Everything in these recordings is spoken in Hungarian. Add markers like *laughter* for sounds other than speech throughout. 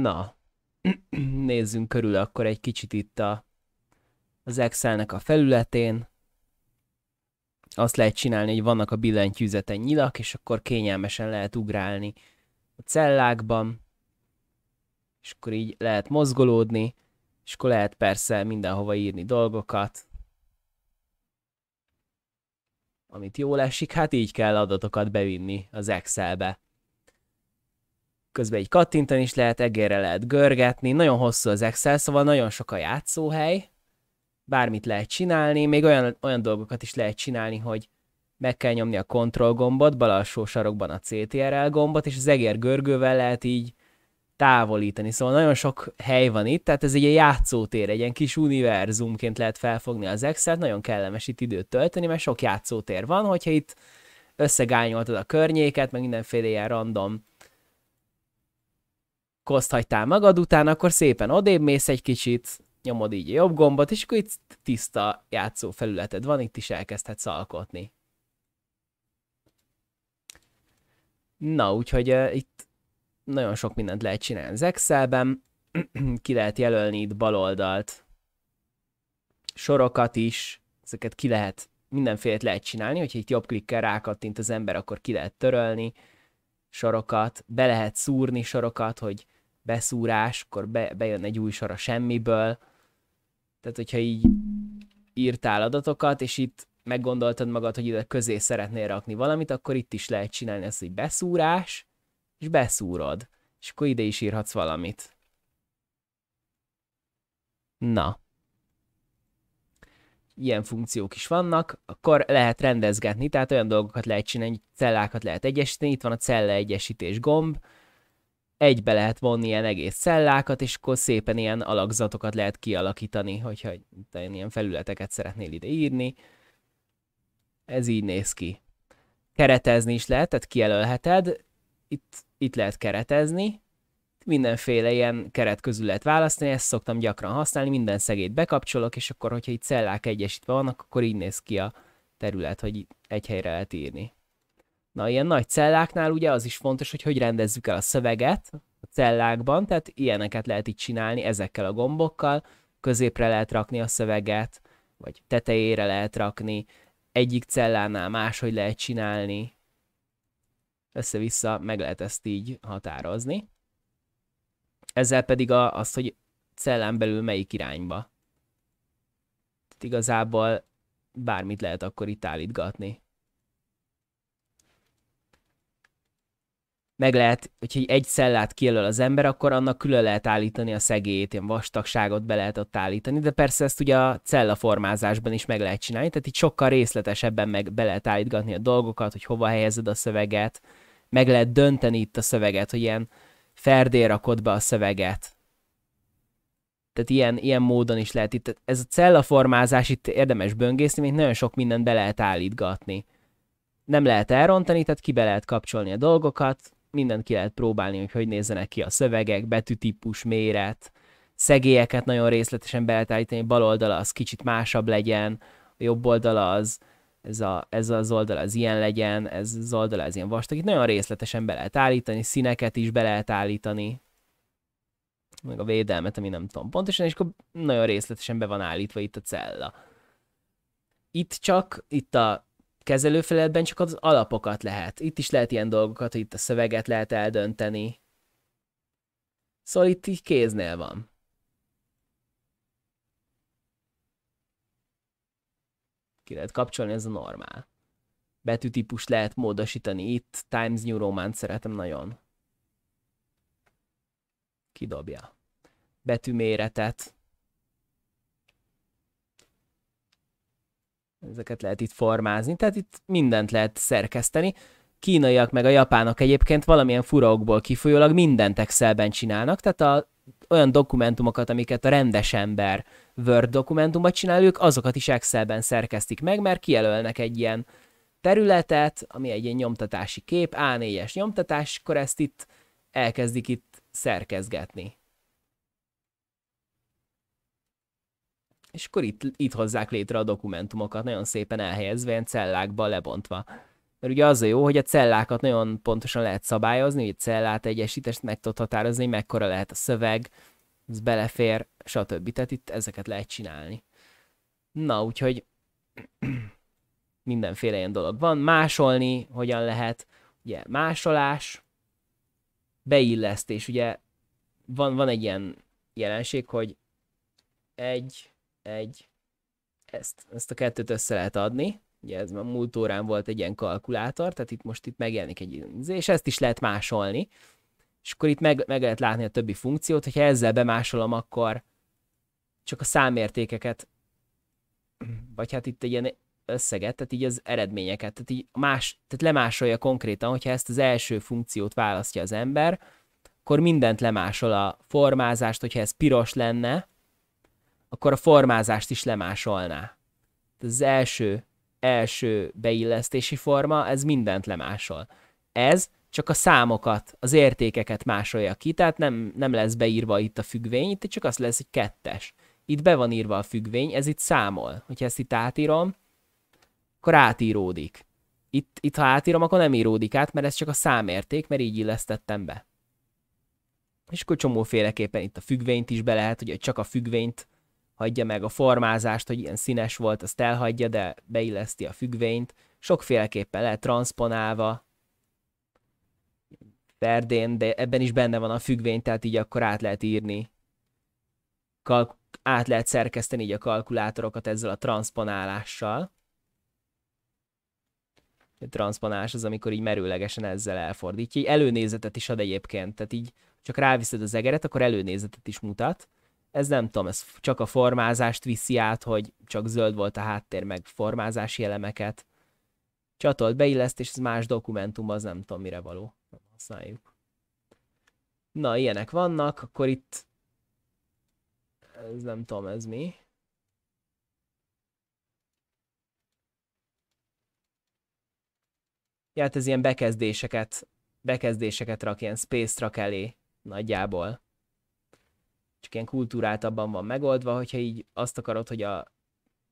Na, *clears throat* nézzünk körül akkor egy kicsit itt a, az Excelnek a felületén. Azt lehet csinálni, hogy vannak a billentyűzeten nyilak, és akkor kényelmesen lehet ugrálni a cellákban, és akkor így lehet mozgolódni, és akkor lehet persze mindenhova írni dolgokat, amit jól esik, hát így kell adatokat bevinni az Excelbe közben így kattintani is lehet, egérre lehet görgetni, nagyon hosszú az Excel, szóval nagyon sok a játszóhely, bármit lehet csinálni, még olyan, olyan dolgokat is lehet csinálni, hogy meg kell nyomni a Ctrl gombot, bal alsó sarokban a CTRL gombot, és az egér görgővel lehet így távolítani. Szóval nagyon sok hely van itt, tehát ez egy játszótér, egy ilyen kis univerzumként lehet felfogni az Excel-t, nagyon kellemes itt időt tölteni, mert sok játszótér van, hogyha itt összegányoltad a környéket, meg mindenféle ilyen random koszt hagytál magad után, akkor szépen odébb mész egy kicsit, nyomod így a jobb gombot, és akkor itt tiszta játszó felületed van, itt is elkezdhetsz alkotni. Na, úgyhogy uh, itt nagyon sok mindent lehet csinálni az Excelben, *clears throat* ki lehet jelölni itt baloldalt, sorokat is, ezeket ki lehet, mindenfélet lehet csinálni, hogyha itt jobb klikkel rákattint az ember, akkor ki lehet törölni sorokat, be lehet szúrni sorokat, hogy beszúrás, akkor be, bejön egy új sor a semmiből. Tehát, hogyha így írtál adatokat, és itt meggondoltad magad, hogy ide közé szeretnél rakni valamit, akkor itt is lehet csinálni ezt, hogy beszúrás, és beszúrod. És akkor ide is írhatsz valamit. Na. Ilyen funkciók is vannak, akkor lehet rendezgetni, tehát olyan dolgokat lehet csinálni, cellákat lehet egyesíteni, itt van a cella egyesítés gomb, egybe lehet vonni ilyen egész szellákat, és akkor szépen ilyen alakzatokat lehet kialakítani, hogyha ilyen felületeket szeretnél ide írni. Ez így néz ki. Keretezni is lehet, tehát kijelölheted. Itt, itt lehet keretezni. Mindenféle ilyen keret közül lehet választani, ezt szoktam gyakran használni, minden szegét bekapcsolok, és akkor, hogyha itt szellák egyesítve vannak, akkor így néz ki a terület, hogy egy helyre lehet írni. Na, ilyen nagy celláknál ugye az is fontos, hogy hogy rendezzük el a szöveget a cellákban, tehát ilyeneket lehet így csinálni ezekkel a gombokkal, középre lehet rakni a szöveget, vagy tetejére lehet rakni, egyik cellánál máshogy lehet csinálni, össze-vissza meg lehet ezt így határozni. Ezzel pedig a, az, hogy cellán belül melyik irányba. Tehát igazából bármit lehet akkor itt állítgatni. meg lehet, hogyha egy cellát kijelöl az ember, akkor annak külön lehet állítani a szegélyét, ilyen vastagságot be lehet ott állítani, de persze ezt ugye a cellaformázásban is meg lehet csinálni, tehát itt sokkal részletesebben meg be lehet állítgatni a dolgokat, hogy hova helyezed a szöveget, meg lehet dönteni itt a szöveget, hogy ilyen ferdé rakod be a szöveget. Tehát ilyen, ilyen módon is lehet itt. Ez a cellaformázás itt érdemes böngészni, mert nagyon sok mindent be lehet állítgatni. Nem lehet elrontani, tehát ki be lehet kapcsolni a dolgokat, mindent ki lehet próbálni, hogy hogy nézzenek ki a szövegek, betűtípus, méret, szegélyeket nagyon részletesen beletállítani, bal oldala az kicsit másabb legyen, a jobb oldala az, ez, a, ez az oldal az ilyen legyen, ez az oldal az ilyen vastag. Itt nagyon részletesen be lehet állítani, színeket is be lehet állítani, meg a védelmet, ami nem tudom pontosan, és akkor nagyon részletesen be van állítva itt a cella. Itt csak, itt a kezelőfeletben csak az alapokat lehet. Itt is lehet ilyen dolgokat, hogy itt a szöveget lehet eldönteni. Szóval itt így kéznél van. Ki lehet kapcsolni, ez a normál. Betűtípus lehet módosítani itt. Times New Roman szeretem nagyon. Kidobja. Betűméretet ezeket lehet itt formázni, tehát itt mindent lehet szerkeszteni. Kínaiak meg a japánok egyébként valamilyen furaokból kifolyólag mindent Excelben csinálnak, tehát a, olyan dokumentumokat, amiket a rendes ember Word dokumentumban csinál, ők azokat is Excelben szerkesztik meg, mert kijelölnek egy ilyen területet, ami egy ilyen nyomtatási kép, A4-es nyomtatás, akkor ezt itt elkezdik itt szerkezgetni. És akkor itt, itt hozzák létre a dokumentumokat, nagyon szépen elhelyezve, ilyen cellákba lebontva. Mert ugye az a jó, hogy a cellákat nagyon pontosan lehet szabályozni, hogy cellát egyesítést meg tudod határozni, mekkora lehet a szöveg, ez belefér, stb. Tehát itt ezeket lehet csinálni. Na, úgyhogy *clears throat* mindenféle ilyen dolog van. Másolni hogyan lehet, ugye másolás, beillesztés, ugye van, van egy ilyen jelenség, hogy egy egy, ezt, ezt a kettőt össze lehet adni, ugye ez már múlt órán volt egy ilyen kalkulátor, tehát itt most itt megjelenik egy, izé, és ezt is lehet másolni, és akkor itt meg, meg lehet látni a többi funkciót, hogyha ezzel bemásolom, akkor csak a számértékeket, vagy hát itt egy ilyen összeget, tehát így az eredményeket, tehát így más, tehát lemásolja konkrétan, hogyha ezt az első funkciót választja az ember, akkor mindent lemásol a formázást, hogyha ez piros lenne, akkor a formázást is lemásolná. Az első, első beillesztési forma, ez mindent lemásol. Ez csak a számokat, az értékeket másolja ki, tehát nem, nem lesz beírva itt a függvény, itt csak az lesz, hogy kettes. Itt be van írva a függvény, ez itt számol. Hogyha ezt itt átírom, akkor átíródik. Itt, itt ha átírom, akkor nem íródik át, mert ez csak a számérték, mert így illesztettem be. És akkor csomóféleképpen itt a függvényt is be lehet, ugye csak a függvényt hagyja meg a formázást, hogy ilyen színes volt, azt elhagyja, de beilleszti a függvényt. Sokféleképpen lehet transponálva, perdén, de ebben is benne van a függvény, tehát így akkor át lehet írni, Kalk- át lehet szerkeszteni így a kalkulátorokat ezzel a transponálással. A transponálás az, amikor így merőlegesen ezzel elfordítja. Így előnézetet is ad egyébként, tehát így csak ráviszed az egeret, akkor előnézetet is mutat ez nem tudom, ez csak a formázást viszi át, hogy csak zöld volt a háttér, meg formázási elemeket. Csatolt beilleszt, és ez más dokumentum, az nem tudom mire való. Nem használjuk. Na, ilyenek vannak, akkor itt ez nem tudom, ez mi. Ja, hát ez ilyen bekezdéseket, bekezdéseket rak, ilyen space rak elé nagyjából csak ilyen kultúráltabban van megoldva, hogyha így azt akarod, hogy a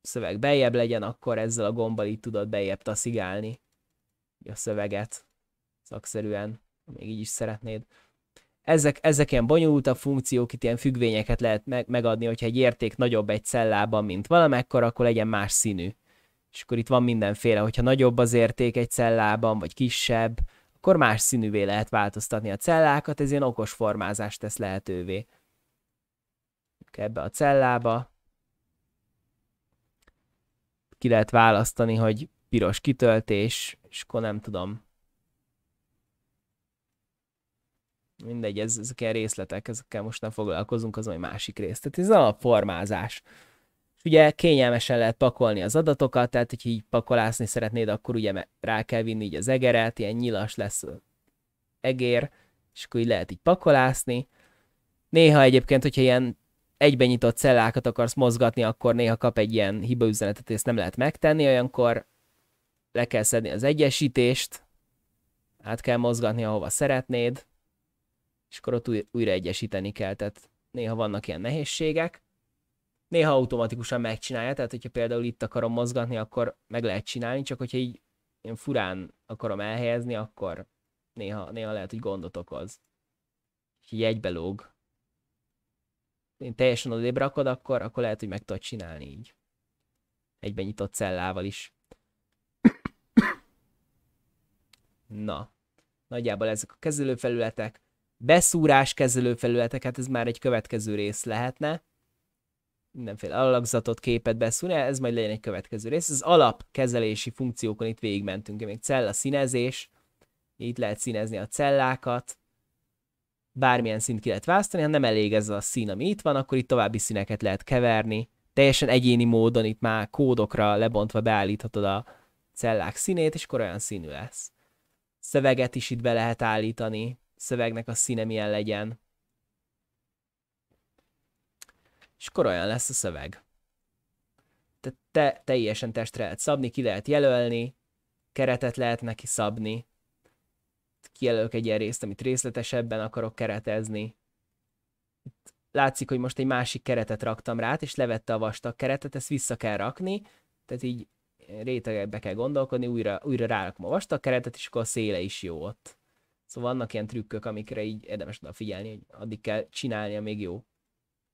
szöveg beljebb legyen, akkor ezzel a gombbal így tudod beljebb taszigálni a szöveget szakszerűen, még így is szeretnéd. Ezek, ezek ilyen bonyolultabb funkciók, itt ilyen függvényeket lehet meg, megadni, hogyha egy érték nagyobb egy cellában, mint valamekkor, akkor legyen más színű. És akkor itt van mindenféle, hogyha nagyobb az érték egy cellában, vagy kisebb, akkor más színűvé lehet változtatni a cellákat, ez ilyen okos formázást tesz lehetővé ebbe a cellába. Ki lehet választani, hogy piros kitöltés, és akkor nem tudom. Mindegy, ez, ezek ilyen részletek, ezekkel most nem foglalkozunk, az egy másik rész. Tehát ez a formázás. És ugye kényelmesen lehet pakolni az adatokat, tehát hogyha így pakolászni szeretnéd, akkor ugye rá kell vinni így az egeret, ilyen nyilas lesz egér, és akkor így lehet így pakolászni. Néha egyébként, hogyha ilyen egyben nyitott cellákat akarsz mozgatni, akkor néha kap egy ilyen hibaüzenetet, és ezt nem lehet megtenni, olyankor le kell szedni az egyesítést, át kell mozgatni, ahova szeretnéd, és akkor ott újra egyesíteni kell, tehát néha vannak ilyen nehézségek. Néha automatikusan megcsinálja, tehát hogyha például itt akarom mozgatni, akkor meg lehet csinálni, csak hogyha így én furán akarom elhelyezni, akkor néha, néha lehet, hogy gondot okoz. Így egybelóg én teljesen odébb rakod, akkor, akkor lehet, hogy meg tudod csinálni így. Egyben nyitott cellával is. Na, nagyjából ezek a kezelőfelületek. Beszúrás kezelőfelületek, hát ez már egy következő rész lehetne. Mindenféle alakzatot, képet beszúrni, ez majd legyen egy következő rész. Az alapkezelési funkciókon itt végigmentünk, még cella színezés, itt lehet színezni a cellákat, bármilyen szint ki lehet választani, ha nem elég ez a szín, ami itt van, akkor itt további színeket lehet keverni. Teljesen egyéni módon itt már kódokra lebontva beállíthatod a cellák színét, és akkor olyan színű lesz. Szöveget is itt be lehet állítani, szövegnek a színe milyen legyen. És akkor olyan lesz a szöveg. Te, te teljesen testre lehet szabni, ki lehet jelölni, keretet lehet neki szabni, kijelölök egy ilyen részt, amit részletesebben akarok keretezni. Itt látszik, hogy most egy másik keretet raktam rá, és levette a vastag keretet, ezt vissza kell rakni, tehát így rétegekbe kell gondolkodni, újra, újra rárakom a vastag keretet, és akkor a széle is jó ott. Szóval vannak ilyen trükkök, amikre így érdemes odafigyelni, hogy addig kell csinálni, amíg jó.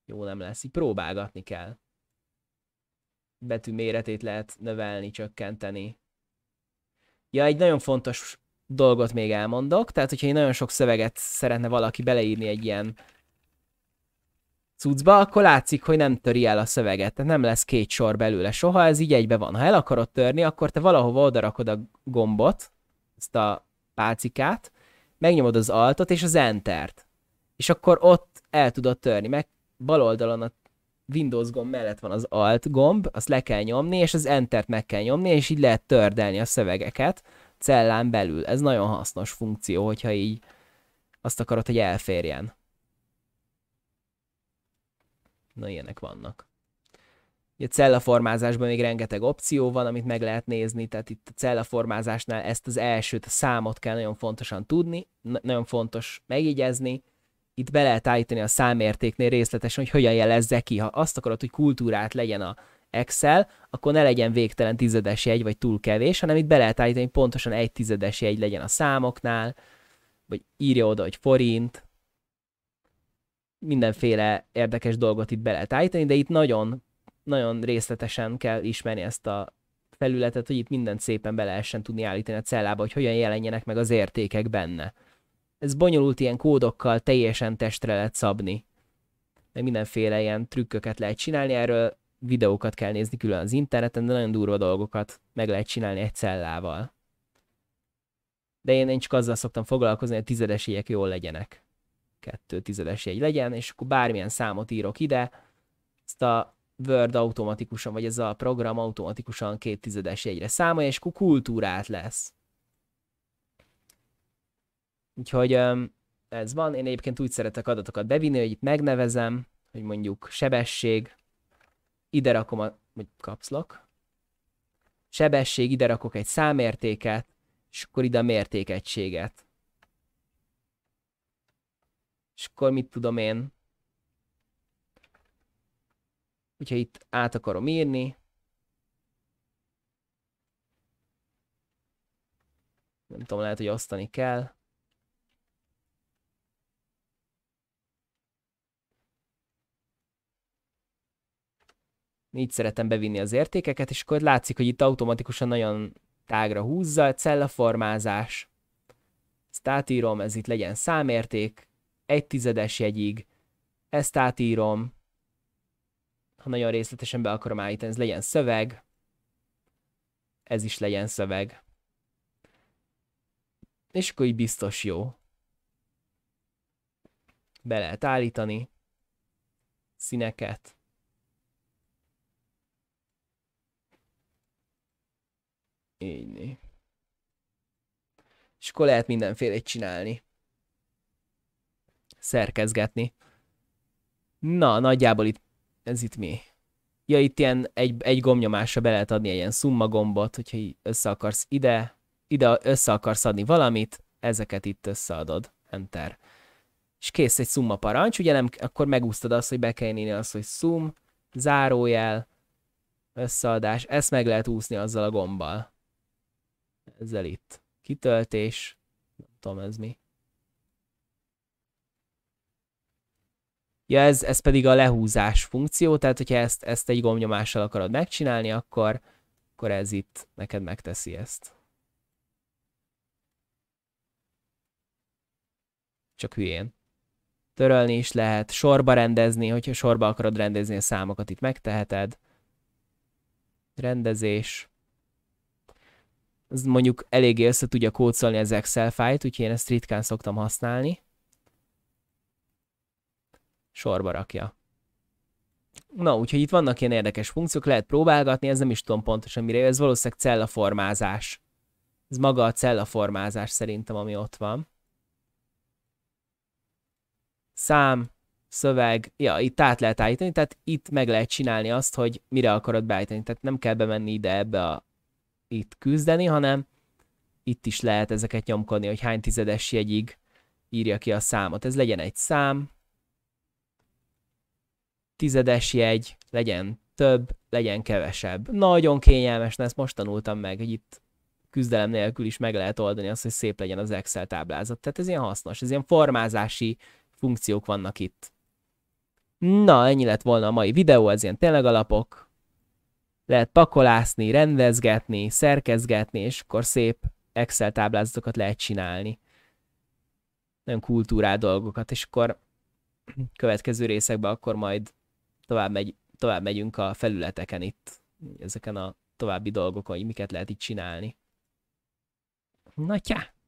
Jó nem lesz, így próbálgatni kell. Betű méretét lehet növelni, csökkenteni. Ja, egy nagyon fontos dolgot még elmondok. Tehát, hogyha én nagyon sok szöveget szeretne valaki beleírni egy ilyen cuccba, akkor látszik, hogy nem töri el a szöveget, tehát nem lesz két sor belőle soha, ez így egybe van. Ha el akarod törni, akkor te valahova odarakod a gombot, ezt a pálcikát, megnyomod az altot és az entert. És akkor ott el tudod törni, meg bal oldalon a Windows gomb mellett van az alt gomb, azt le kell nyomni, és az entert meg kell nyomni, és így lehet tördelni a szövegeket cellán belül. Ez nagyon hasznos funkció, hogyha így azt akarod, hogy elférjen. Na ilyenek vannak. a cellaformázásban még rengeteg opció van, amit meg lehet nézni, tehát itt a cellaformázásnál ezt az elsőt, a számot kell nagyon fontosan tudni, nagyon fontos megjegyezni. Itt be lehet állítani a számértéknél részletesen, hogy hogyan jelezze ki. Ha azt akarod, hogy kultúrát legyen a Excel, akkor ne legyen végtelen tizedes jegy, vagy túl kevés, hanem itt be lehet állítani, hogy pontosan egy tizedes jegy legyen a számoknál, vagy írja oda, hogy forint, mindenféle érdekes dolgot itt be lehet állítani, de itt nagyon, nagyon részletesen kell ismerni ezt a felületet, hogy itt mindent szépen be lehessen tudni állítani a cellába, hogy hogyan jelenjenek meg az értékek benne. Ez bonyolult ilyen kódokkal teljesen testre lehet szabni. Meg mindenféle ilyen trükköket lehet csinálni, erről videókat kell nézni külön az interneten, de nagyon durva dolgokat meg lehet csinálni egy cellával. De én, én csak azzal szoktam foglalkozni, hogy a tizedesélyek jól legyenek. Kettő tizedes egy legyen, és akkor bármilyen számot írok ide, ezt a Word automatikusan, vagy ez a program automatikusan két tizedes jegyre számolja, és akkor kultúrát lesz. Úgyhogy ez van. Én egyébként úgy szeretek adatokat bevinni, hogy itt megnevezem, hogy mondjuk sebesség, ide rakom a hogy kapszlok, sebesség, ide rakok egy számértéket, és akkor ide a mértékegységet. És akkor mit tudom én? Hogyha itt át akarom írni, nem tudom, lehet, hogy osztani kell. így szeretem bevinni az értékeket, és akkor látszik, hogy itt automatikusan nagyon tágra húzza, cellaformázás, ezt átírom, ez itt legyen számérték, egy tizedes jegyig, ezt átírom, ha nagyon részletesen be akarom állítani, ez legyen szöveg, ez is legyen szöveg. És akkor így biztos jó. Be lehet állítani színeket. Így. És akkor lehet mindenfélét csinálni. Szerkezgetni. Na, nagyjából itt, ez itt mi? Ja, itt ilyen egy, egy gomnyomásra be lehet adni egy ilyen summa gombot, hogyha össze akarsz ide, ide össze akarsz adni valamit, ezeket itt összeadod. Enter. És kész egy summa parancs, ugye nem, akkor megúsztad azt, hogy be kell írni azt, hogy sum, zárójel, összeadás, ezt meg lehet úszni azzal a gombbal ezzel itt kitöltés, nem tudom ez mi. Ja, ez, ez pedig a lehúzás funkció, tehát hogyha ezt, ezt egy gombnyomással akarod megcsinálni, akkor, akkor ez itt neked megteszi ezt. Csak hülyén. Törölni is lehet, sorba rendezni, hogyha sorba akarod rendezni a számokat, itt megteheted. Rendezés az mondjuk eléggé össze tudja kócolni az Excel fájt, úgyhogy én ezt ritkán szoktam használni. Sorba rakja. Na, úgyhogy itt vannak ilyen érdekes funkciók, lehet próbálgatni, ez nem is tudom pontosan mire, ez valószínűleg cellaformázás. Ez maga a cellaformázás szerintem, ami ott van. Szám, szöveg, ja, itt át lehet állítani, tehát itt meg lehet csinálni azt, hogy mire akarod beállítani, tehát nem kell bemenni ide ebbe a itt küzdeni, hanem itt is lehet ezeket nyomkodni, hogy hány tizedes jegyig írja ki a számot. Ez legyen egy szám, tizedes jegy, legyen több, legyen kevesebb. Nagyon kényelmes, ezt most tanultam meg, hogy itt küzdelem nélkül is meg lehet oldani azt, hogy szép legyen az Excel táblázat. Tehát ez ilyen hasznos, ez ilyen formázási funkciók vannak itt. Na, ennyi lett volna a mai videó, ez ilyen tényleg alapok lehet pakolászni, rendezgetni, szerkezgetni, és akkor szép Excel táblázatokat lehet csinálni. Nagyon kultúrál dolgokat, és akkor *clears throat* következő részekben akkor majd tovább, megy, tovább megyünk a felületeken itt, ezeken a további dolgokon, hogy miket lehet itt csinálni. Na tja!